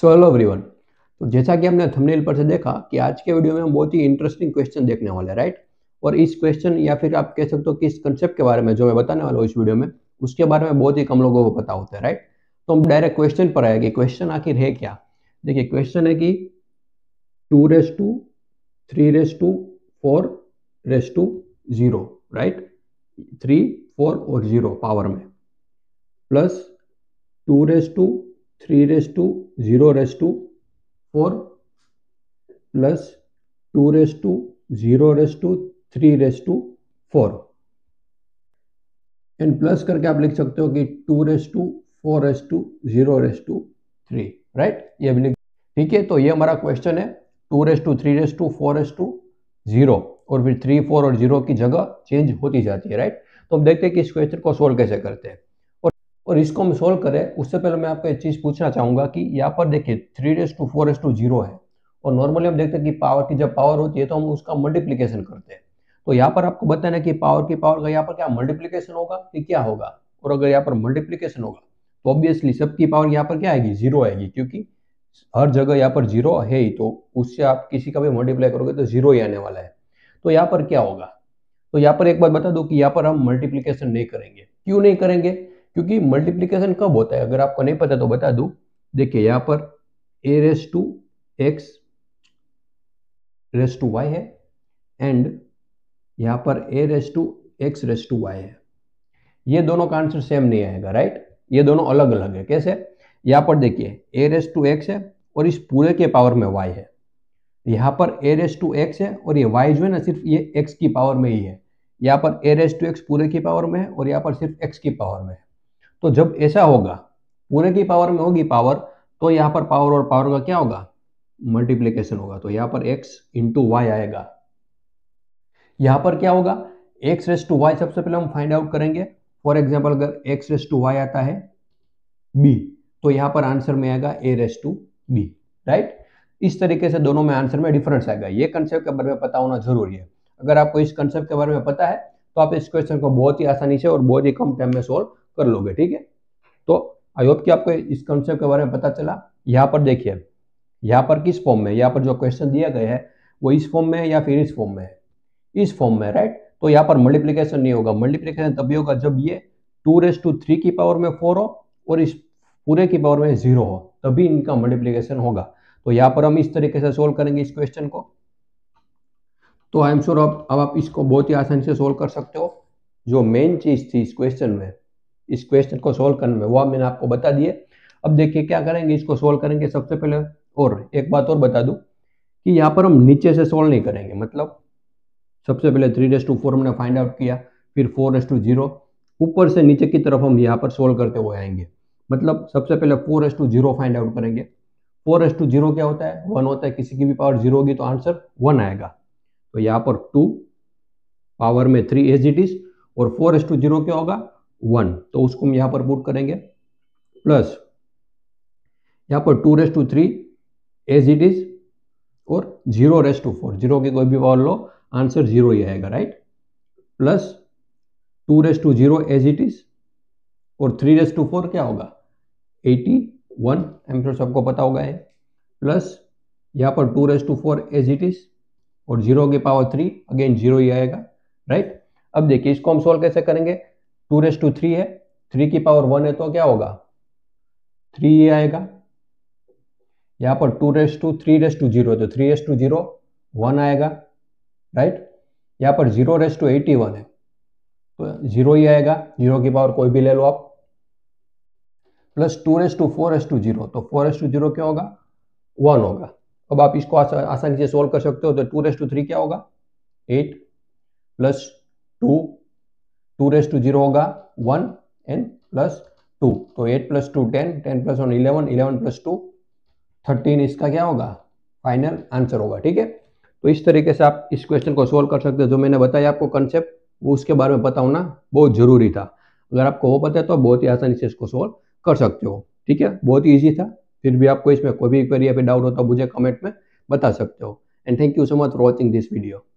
so hello everyone तो जैसा कि हमने थंबनेल पर से देखा कि आज के वीडियो में हम बहुत ही इंटरेस्टिंग क्वेश्चन देखने वाले हैं राइट और इस क्वेश्चन या फिर आप कह सकते हो कि इस कंसेप्ट के बारे में जो मैं बताने वाला हूँ इस वीडियो में उसके बारे में बहुत ही कम लोगों को पता होता है राइट तो हम डायरेक्ट क्वेश्चन पर आए कि क्वेश्चन आखिर है क्या देखिए क्वेश्चन है कि two raise to three raise to four raise to zero right three four और जीरो पावर में plus two raise to three raise to zero raise to four plus two raise to zero raise to three raise to four and plus करके आप लिख सकते हो कि two raise to four raise to zero raise to three right ये भी लिख ठीक है तो ये हमारा क्वेश्चन है two raise to three raise to four raise to zero और फिर थ्री फोर और जीरो की जगह चेंज होती जाती है राइट तो हम देखते हैं कि इस क्वेश्चन को सोल्व कैसे करते हैं और इसको हम सोल्व करें उससे पहले मैं आपको एक चीज़ पूछना चाहूँगा कि यहाँ पर देखिए three raise to four raise to zero है और नॉर्मली हम देखते हैं कि पावर की जब पावर होती है तो हम उसका मल्टीप्लीकेशन करते हैं तो यहाँ पर आपको बताना है कि पावर की पावर का यहाँ पर क्या मल्टीप्लीकेशन होगा कि क्या होगा और अगर यहाँ पर मल्टीप्लीकेशन होगा तो ऑब्वियसली सबकी पावर यहाँ पर क्या आएगी जीरो आएगी क्योंकि हर जगह यहाँ पर जीरो है ही तो उससे आप किसी का भी मल्टीप्लाई करोगे तो जीरो ही आने वाला है तो यहाँ पर क्या होगा तो यहाँ पर एक बात बता दो कि यहाँ पर हम मल्टीप्लीकेशन नहीं करेंगे क्यों नहीं करेंगे क्योंकि मल्टीप्लीकेशन कब होता है अगर आपको नहीं पता तो बता दू देखिए यहाँ पर A raise to X raise to Y है एंड यहाँ पर A raise to X raise to Y है ये दोनों का आंसर सेम नहीं आएगा राइट ये दोनों अलग अलग है कैसे यहाँ पर देखिए ए रेस टू एक्स है और इस पूरे के पावर में वाई है यहाँ पर ए रेस टू एक्स है और ये वाई जो है ना सिर्फ ये एक्स की पावर में ही है यहाँ पर ए रेस टू एक्स पूरे की पावर में है और यहाँ पर सिर्फ एक्स की पावर में है तो जब ऐसा होगा पूरे की पावर में होगी पावर तो यहाँ पर पावर और पावर का क्या होगा मल्टीप्लीकेशन होगा तो यहाँ पर x इंटू वाई आएगा यहाँ पर क्या होगा x रेस टू वाई सबसे पहले हम फाइंड आउट करेंगे फॉर एग्जाम्पल अगर x रेस टू वाई आता है b तो यहाँ पर आंसर में आएगा a raise to B right इस तरीके से दोनों में आंसर में डिफरेंस आएगा ये कंसेप्ट के बारे में पता होना जरूरी है अगर आपको इस कंसेप्ट के बारे में पता है तो आप इस क्वेश्चन को बहुत ही आसानी से और बहुत ही कम टाइम में सोल्व कर लोगे ठीक है तो आई होप कि आपको इस कॉन्सेप्ट के बारे में पता चला यहाँ पर देखिए यहाँ पर किस फॉर्म में यहाँ पर जो क्वेश्चन दिया गया है वो इस फॉर्म में या फिर इस फॉर्म में है इस फॉर्म में राइट तो यहाँ पर मल्टीप्लीकेशन नहीं होगा मल्टीप्लीकेशन तभी होगा जब ये टू रेस टू थ्री की पावर में फोर हो और इस पूरे की पावर में जीरो हो तभी इनका मल्टीप्लीकेशन होगा तो यहाँ पर हम इस तरीके से सोल्व करेंगे इस क्वेश्चन को तो आई एम श्योर अब अब आप इसको बहुत ही आसानी से सोल्व कर सकते हो जो मेन चीज थी इस क्वेश्चन में इस क्वेश्चन को सोल्व करने में वो मैंने आपको बता दिए अब देखिए क्या करेंगे इसको सोल्व करेंगे सबसे पहले और एक बात और बता दूं कि यहाँ पर हम नीचे से सोल्व नहीं करेंगे मतलब सबसे पहले थ्री डेस टू फोर हमने फाइंड आउट किया फिर फोर एस टू जीरो ऊपर से नीचे की तरफ हम यहाँ पर सोल्व करते हुए आएंगे मतलब सबसे पहले four raise to zero find out करेंगे फोर एस टू जीरो क्या होता है वन होता है किसी की भी पावर जीरो होगी तो आंसर वन आएगा तो यहाँ पर टू पावर में थ्री एज इट इज और फोर एस टू जीरो क्या होगा वन तो उसको हम यहां पर पुट करेंगे प्लस यहां पर two raise to three as it is और zero raise to four zero की कोई भी पावर लो आंसर जीरो ही आएगा right plus two raise to zero as it is और थ्री रेस टू फोर क्या होगा एटी वन एम्सर सबको पता होगा है प्लस यहां पर two raise to four as it is और जीरो की पावर थ्री अगेन जीरो ही आएगा राइट अब देखिए इसको हम सोल्व कैसे करेंगे टू रेस टू थ्री है थ्री की पावर वन है तो क्या होगा थ्री ये आएगा यहाँ पर two raise to three raise to zero तो three raise to zero one आएगा राइट यहाँ पर zero raise to eighty one है तो जीरो ही आएगा जीरो की पावर कोई भी ले लो आप plus two raise to four raise to zero तो फोर एस टू जीरो क्या होगा वन होगा अब आप इसको आसानी से सोल्व कर सकते हो तो टू रेस टू थ्री क्या होगा eight plus two two raise to zero होगा वन एन प्लस टू तो eight plus two ten ten plus one eleven eleven plus two thirteen इसका क्या होगा फाइनल आंसर होगा ठीक है तो इस तरीके से आप इस क्वेश्चन को सोल्व कर सकते हो जो मैंने बताया आपको कंसेप्ट वो उसके बारे में पता होना बहुत जरूरी था अगर आपको वो पता है तो बहुत ही आसानी से इसको सोल्व कर सकते हो ठीक है बहुत ही ईजी था फिर भी आपको इसमें कोई भी क्वेरी या फिर डाउट हो तो मुझे कमेंट में बता सकते हो and thank you so much for watching this video